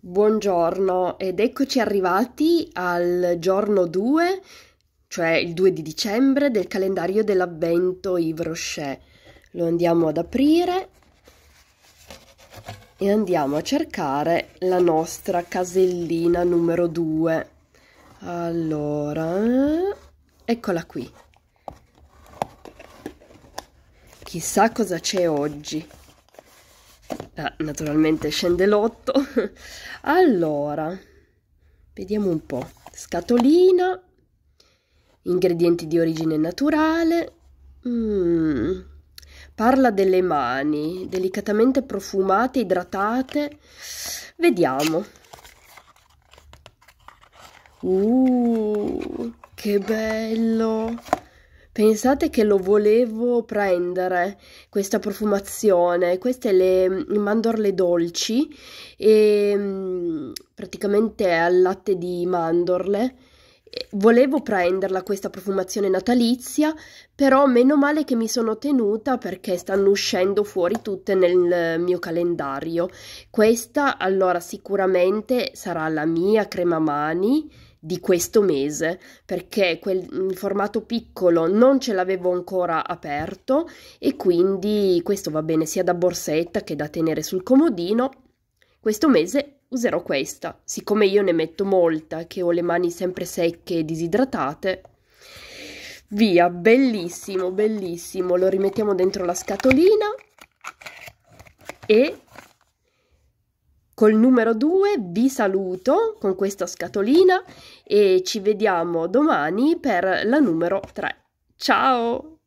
Buongiorno ed eccoci arrivati al giorno 2, cioè il 2 di dicembre del calendario dell'avvento Yves Rocher. Lo andiamo ad aprire e andiamo a cercare la nostra casellina numero 2. Allora, eccola qui. Chissà cosa c'è oggi ah, naturalmente scende l'otto allora vediamo un po scatolina ingredienti di origine naturale mm. parla delle mani delicatamente profumate idratate vediamo uh, che bello Pensate che lo volevo prendere, questa profumazione, queste le mandorle dolci, e, mm, praticamente al latte di mandorle. Volevo prenderla questa profumazione natalizia, però meno male che mi sono tenuta perché stanno uscendo fuori tutte nel mio calendario. Questa allora sicuramente sarà la mia crema mani di questo mese perché quel mm, formato piccolo non ce l'avevo ancora aperto e quindi questo va bene sia da borsetta che da tenere sul comodino. Questo mese userò questa, siccome io ne metto molta che ho le mani sempre secche e disidratate. Via, bellissimo, bellissimo. Lo rimettiamo dentro la scatolina e Col numero 2 vi saluto con questa scatolina e ci vediamo domani per la numero 3. Ciao!